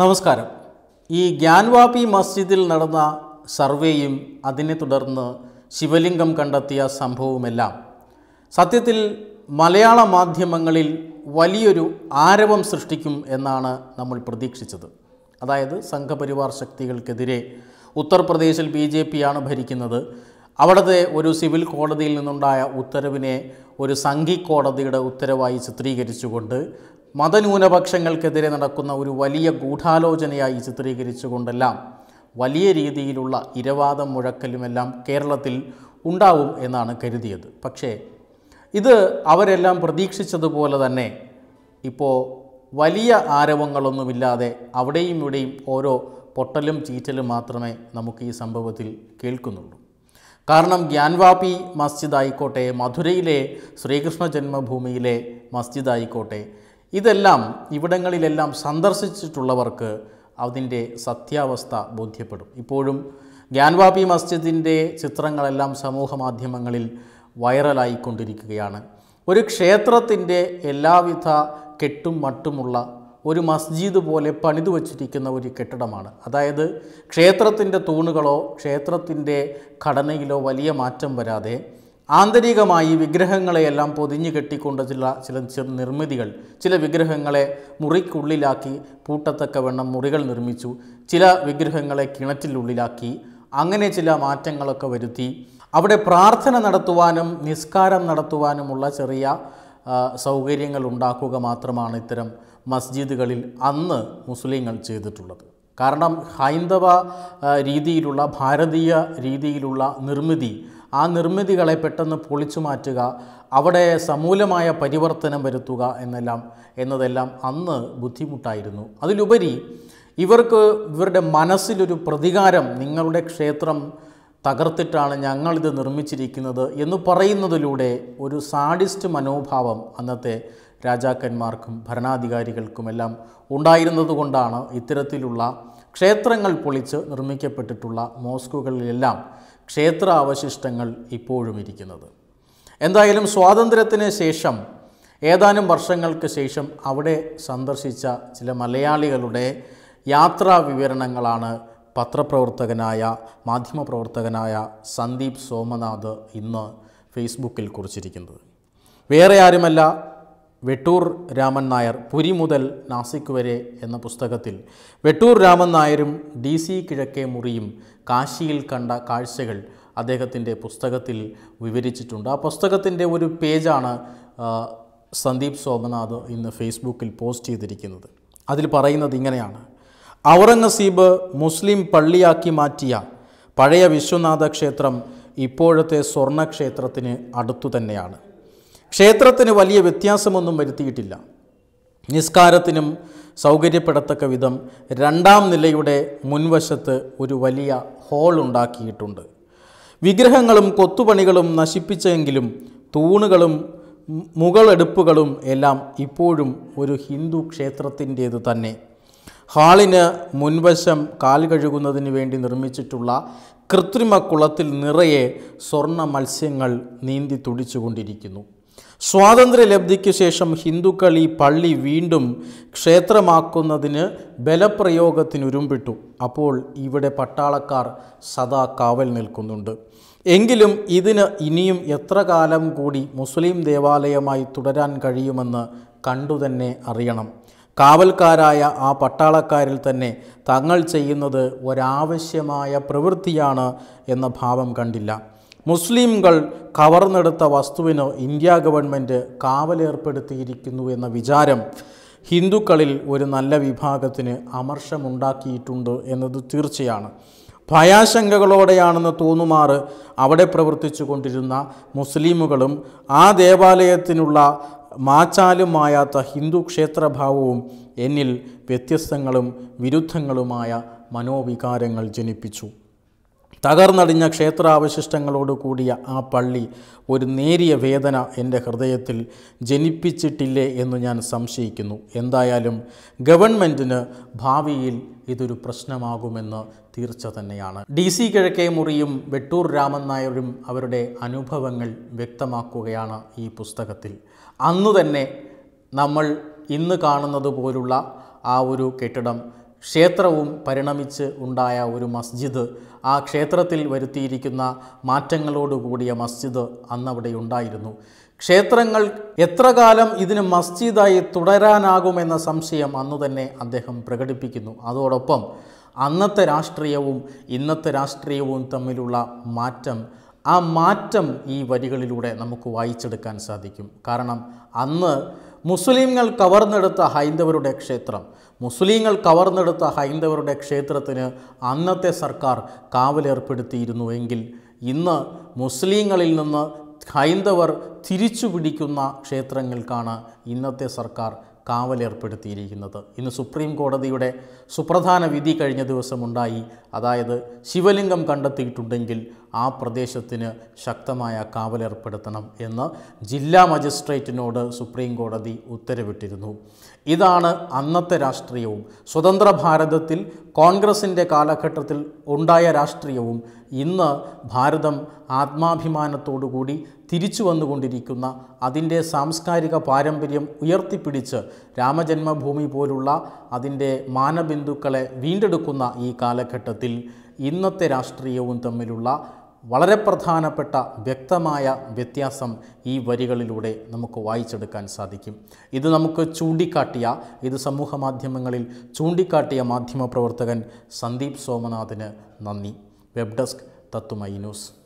നമസ്കാരം ഈ ഗ്യാൻവാപി മസ്ജിദിൽ നടന്ന സർവേയും അതിനെ തുടർന്ന് ശിവലിംഗം കണ്ടെത്തിയ സംഭവവുമെല്ലാം സത്യത്തിൽ മലയാള മാധ്യമങ്ങളിൽ വലിയൊരു ആരവം സൃഷ്ടിക്കും എന്നാണ് നമ്മൾ പ്രതീക്ഷിച്ചത് അതായത് സംഘപരിവാർ ശക്തികൾക്കെതിരെ ഉത്തർപ്രദേശിൽ ബി ജെ പിയാണ് ഭരിക്കുന്നത് അവിടുത്തെ ഒരു സിവിൽ കോടതിയിൽ നിന്നുണ്ടായ ഉത്തരവിനെ ഒരു സംഘി കോടതിയുടെ ഉത്തരവായി ചിത്രീകരിച്ചുകൊണ്ട് മതന്യൂനപക്ഷങ്ങൾക്കെതിരെ നടക്കുന്ന ഒരു വലിയ ഗൂഢാലോചനയായി ചിത്രീകരിച്ചുകൊണ്ടെല്ലാം വലിയ രീതിയിലുള്ള ഇരവാദം മുഴക്കലുമെല്ലാം കേരളത്തിൽ ഉണ്ടാവും എന്നാണ് കരുതിയത് പക്ഷേ ഇത് അവരെല്ലാം പ്രതീക്ഷിച്ചതുപോലെ തന്നെ ഇപ്പോൾ വലിയ ആരവങ്ങളൊന്നുമില്ലാതെ അവിടെയും ഇവിടെയും ഓരോ പൊട്ടലും ചീറ്റലും മാത്രമേ നമുക്ക് ഈ സംഭവത്തിൽ കേൾക്കുന്നുള്ളൂ കാരണം ഗ്യാൻവാപി മസ്ജിദ് ആയിക്കോട്ടെ മധുരയിലെ ശ്രീകൃഷ്ണ ജന്മഭൂമിയിലെ മസ്ജിദ് ആയിക്കോട്ടെ ഇതെല്ലാം ഇവിടങ്ങളിലെല്ലാം സന്ദർശിച്ചിട്ടുള്ളവർക്ക് അതിൻ്റെ സത്യാവസ്ഥ ബോധ്യപ്പെടും ഇപ്പോഴും ഗ്യാൻവാപി മസ്ജിദിൻ്റെ ചിത്രങ്ങളെല്ലാം സമൂഹ മാധ്യമങ്ങളിൽ വൈറലായിക്കൊണ്ടിരിക്കുകയാണ് ഒരു ക്ഷേത്രത്തിൻ്റെ എല്ലാവിധ കെട്ടും മട്ടുമുള്ള ഒരു മസ്ജിദ് പോലെ പണിതു വച്ചിരിക്കുന്ന ഒരു കെട്ടിടമാണ് അതായത് ക്ഷേത്രത്തിൻ്റെ തൂണുകളോ ക്ഷേത്രത്തിൻ്റെ ഘടനയിലോ വലിയ മാറ്റം വരാതെ ആന്തരികമായി വിഗ്രഹങ്ങളെയെല്ലാം പൊതിഞ്ഞു കെട്ടിക്കൊണ്ട് ചില ചില നിർമ്മിതികൾ ചില വിഗ്രഹങ്ങളെ മുറിക്കുള്ളിലാക്കി പൂട്ടത്തക്കവണ്ണം മുറികൾ നിർമ്മിച്ചു ചില വിഗ്രഹങ്ങളെ കിണറ്റിലുള്ളിലാക്കി അങ്ങനെ ചില മാറ്റങ്ങളൊക്കെ വരുത്തി അവിടെ പ്രാർത്ഥന നടത്തുവാനും നിസ്കാരം നടത്തുവാനുമുള്ള ചെറിയ സൗകര്യങ്ങൾ ഉണ്ടാക്കുക മാത്രമാണ് ഇത്തരം മസ്ജിദുകളിൽ അന്ന് മുസ്ലിങ്ങൾ ചെയ്തിട്ടുള്ളത് കാരണം ഹൈന്ദവ രീതിയിലുള്ള ഭാരതീയ രീതിയിലുള്ള നിർമ്മിതി ആ നിർമ്മിതികളെ പെട്ടെന്ന് പൊളിച്ചു മാറ്റുക അവിടെ സമൂലമായ പരിവർത്തനം വരുത്തുക എന്നെല്ലാം എന്നതെല്ലാം അന്ന് ബുദ്ധിമുട്ടായിരുന്നു അതിലുപരി ഇവർക്ക് ഇവരുടെ മനസ്സിലൊരു പ്രതികാരം നിങ്ങളുടെ ക്ഷേത്രം തകർത്തിട്ടാണ് ഞങ്ങളിത് നിർമ്മിച്ചിരിക്കുന്നത് എന്ന് പറയുന്നതിലൂടെ ഒരു സാഡിസ്റ്റ് മനോഭാവം അന്നത്തെ രാജാക്കന്മാർക്കും ഭരണാധികാരികൾക്കുമെല്ലാം ഉണ്ടായിരുന്നതുകൊണ്ടാണ് ഇത്തരത്തിലുള്ള ക്ഷേത്രങ്ങൾ പൊളിച്ച് നിർമ്മിക്കപ്പെട്ടിട്ടുള്ള മോസ്കുകളിലെല്ലാം ക്ഷേത്രാവശിഷ്ടങ്ങൾ ഇപ്പോഴും ഇരിക്കുന്നത് എന്തായാലും സ്വാതന്ത്ര്യത്തിന് ശേഷം ഏതാനും വർഷങ്ങൾക്ക് ശേഷം അവിടെ സന്ദർശിച്ച ചില മലയാളികളുടെ യാത്രാ വിവരണങ്ങളാണ് പത്രപ്രവർത്തകനായ മാധ്യമപ്രവർത്തകനായ സന്ദീപ് സോമനാഥ് ഇന്ന് ഫേസ്ബുക്കിൽ കുറിച്ചിരിക്കുന്നത് വേറെ ആരുമല്ല വെട്ടൂർ രാമൻ നായർ പുരി മുതൽ നാസിക് വരെ എന്ന പുസ്തകത്തിൽ വെട്ടൂർ രാമൻ നായരും ഡി സി കിഴക്കേ മുറിയും കാശിയിൽ കണ്ട കാഴ്ചകൾ അദ്ദേഹത്തിൻ്റെ പുസ്തകത്തിൽ വിവരിച്ചിട്ടുണ്ട് ആ പുസ്തകത്തിൻ്റെ ഒരു പേജാണ് സന്ദീപ് സോമനാഥ് ഇന്ന് ഫേസ്ബുക്കിൽ പോസ്റ്റ് ചെയ്തിരിക്കുന്നത് അതിൽ പറയുന്നത് ഇങ്ങനെയാണ് ഔറംഗസീബ് മുസ്ലിം പള്ളിയാക്കി മാറ്റിയ പഴയ വിശ്വനാഥ ക്ഷേത്രം ഇപ്പോഴത്തെ സ്വർണ്ണക്ഷേത്രത്തിന് അടുത്തു തന്നെയാണ് ക്ഷേത്രത്തിന് വലിയ വ്യത്യാസമൊന്നും വരുത്തിയിട്ടില്ല നിസ്കാരത്തിനും സൗകര്യപ്പെടത്തക്ക വിധം രണ്ടാം നിലയുടെ മുൻവശത്ത് ഒരു വലിയ ഹോൾ ഉണ്ടാക്കിയിട്ടുണ്ട് വിഗ്രഹങ്ങളും കൊത്തുപണികളും നശിപ്പിച്ചെങ്കിലും തൂണുകളും മുകളെടുപ്പുകളും എല്ലാം ഇപ്പോഴും ഒരു ഹിന്ദു ക്ഷേത്രത്തിൻ്റേത് തന്നെ ഹാളിന് മുൻവശം കാൽ കഴുകുന്നതിന് വേണ്ടി നിർമ്മിച്ചിട്ടുള്ള കൃത്രിമ കുളത്തിൽ നിറയെ സ്വർണ്ണ മത്സ്യങ്ങൾ നീന്തി തുടിച്ചുകൊണ്ടിരിക്കുന്നു സ്വാതന്ത്ര്യലബ്ധിക്ക് ശേഷം ഹിന്ദുക്കൾ ഈ പള്ളി വീണ്ടും ക്ഷേത്രമാക്കുന്നതിന് ബലപ്രയോഗത്തിനുരുമ്പിട്ടു അപ്പോൾ ഇവിടെ പട്ടാളക്കാർ സദാ കാവൽ നിൽക്കുന്നുണ്ട് എങ്കിലും ഇതിന് ഇനിയും എത്ര കാലം കൂടി മുസ്ലിം ദേവാലയമായി തുടരാൻ കഴിയുമെന്ന് കണ്ടുതന്നെ അറിയണം കാവൽക്കാരായ ആ പട്ടാളക്കാരിൽ തന്നെ തങ്ങൾ ചെയ്യുന്നത് ഒരാവശ്യമായ പ്രവൃത്തിയാണ് എന്ന ഭാവം കണ്ടില്ല മുസ്ലിംകൾ കവർന്നെടുത്ത വസ്തുവിന് ഇന്ത്യ ഗവൺമെൻറ് കാവലേർപ്പെടുത്തിയിരിക്കുന്നു എന്ന വിചാരം ഹിന്ദുക്കളിൽ ഒരു നല്ല വിഭാഗത്തിന് അമർഷമുണ്ടാക്കിയിട്ടുണ്ട് എന്നത് തീർച്ചയാണ് ഭയാശങ്കകളോടെയാണെന്ന് തോന്നുമാറ് അവിടെ പ്രവർത്തിച്ചു കൊണ്ടിരുന്ന മുസ്ലിമുകളും ആ ദേവാലയത്തിനുള്ള മാച്ചാലുമായാത്ത ഹിന്ദു ക്ഷേത്രഭാവവും എന്നിൽ വ്യത്യസ്തങ്ങളും വിരുദ്ധങ്ങളുമായ മനോവികാരങ്ങൾ ജനിപ്പിച്ചു തകർന്നടിഞ്ഞ ക്ഷേത്രാവശിഷ്ടങ്ങളോട് കൂടിയ ആ പള്ളി ഒരു നേരിയ വേദന എൻ്റെ ഹൃദയത്തിൽ ജനിപ്പിച്ചിട്ടില്ലേ എന്ന് ഞാൻ സംശയിക്കുന്നു എന്തായാലും ഗവൺമെൻറ്റിന് ഭാവിയിൽ ഇതൊരു പ്രശ്നമാകുമെന്ന് തീർച്ച തന്നെയാണ് ഡി സി കിഴക്കേ മുറിയും വെട്ടൂർ രാമൻ നായരും അവരുടെ അനുഭവങ്ങൾ വ്യക്തമാക്കുകയാണ് ഈ പുസ്തകത്തിൽ അന്നു തന്നെ നമ്മൾ ഇന്ന് കാണുന്നത് പോലുള്ള ആ ഒരു കെട്ടിടം ക്ഷേത്രവും പരിണമിച്ച് ഉണ്ടായ ഒരു മസ്ജിദ് ആ ക്ഷേത്രത്തിൽ വരുത്തിയിരിക്കുന്ന മാറ്റങ്ങളോടുകൂടിയ മസ്ജിദ് അന്നവിടെ ഉണ്ടായിരുന്നു ക്ഷേത്രങ്ങൾ എത്ര കാലം ഇതിന് മസ്ജിദായി തുടരാനാകുമെന്ന സംശയം അന്ന് തന്നെ അദ്ദേഹം പ്രകടിപ്പിക്കുന്നു അതോടൊപ്പം അന്നത്തെ രാഷ്ട്രീയവും ഇന്നത്തെ രാഷ്ട്രീയവും തമ്മിലുള്ള മാറ്റം ആ മാറ്റം ഈ വരികളിലൂടെ നമുക്ക് വായിച്ചെടുക്കാൻ സാധിക്കും കാരണം അന്ന് മുസ്ലിങ്ങൾ കവർന്നെടുത്ത ഹൈന്ദവരുടെ ക്ഷേത്രം മുസ്ലിങ്ങൾ കവർന്നെടുത്ത ഹൈന്ദവരുടെ ക്ഷേത്രത്തിന് അന്നത്തെ സർക്കാർ കാവലേർപ്പെടുത്തിയിരുന്നു എങ്കിൽ ഇന്ന് മുസ്ലിങ്ങളിൽ നിന്ന് ഹൈന്ദവർ തിരിച്ചു പിടിക്കുന്ന ക്ഷേത്രങ്ങൾക്കാണ് ഇന്നത്തെ സർക്കാർ കാവലേർപ്പെടുത്തിയിരിക്കുന്നത് ഇന്ന് സുപ്രീം കോടതിയുടെ സുപ്രധാന വിധി കഴിഞ്ഞ ദിവസമുണ്ടായി അതായത് ശിവലിംഗം കണ്ടെത്തിയിട്ടുണ്ടെങ്കിൽ ആ പ്രദേശത്തിന് ശക്തമായ കാവലേർപ്പെടുത്തണം എന്ന് ജില്ലാ മജിസ്ട്രേറ്റിനോട് സുപ്രീം കോടതി ഉത്തരവിട്ടിരുന്നു ഇതാണ് അന്നത്തെ രാഷ്ട്രീയവും സ്വതന്ത്ര ഭാരതത്തിൽ കോൺഗ്രസിൻ്റെ കാലഘട്ടത്തിൽ ഉണ്ടായ രാഷ്ട്രീയവും ഇന്ന് ഭാരതം ആത്മാഭിമാനത്തോടുകൂടി തിരിച്ചു വന്നുകൊണ്ടിരിക്കുന്ന അതിൻ്റെ സാംസ്കാരിക പാരമ്പര്യം ഉയർത്തിപ്പിടിച്ച് രാമജന്മഭൂമി പോലുള്ള അതിൻ്റെ മാനബിന്ദുക്കളെ വീണ്ടെടുക്കുന്ന ഈ കാലഘട്ടത്തിൽ ഇന്നത്തെ രാഷ്ട്രീയവും തമ്മിലുള്ള വളരെ പ്രധാനപ്പെട്ട വ്യക്തമായ വ്യത്യാസം ഈ വരികളിലൂടെ നമുക്ക് വായിച്ചെടുക്കാൻ സാധിക്കും ഇത് നമുക്ക് ചൂണ്ടിക്കാട്ടിയ ഇത് സമൂഹ മാധ്യമങ്ങളിൽ ചൂണ്ടിക്കാട്ടിയ മാധ്യമപ്രവർത്തകൻ സന്ദീപ് സോമനാഥിന് നന്ദി വെബ് ഡെസ്ക് തത്തുമൈ ന്യൂസ്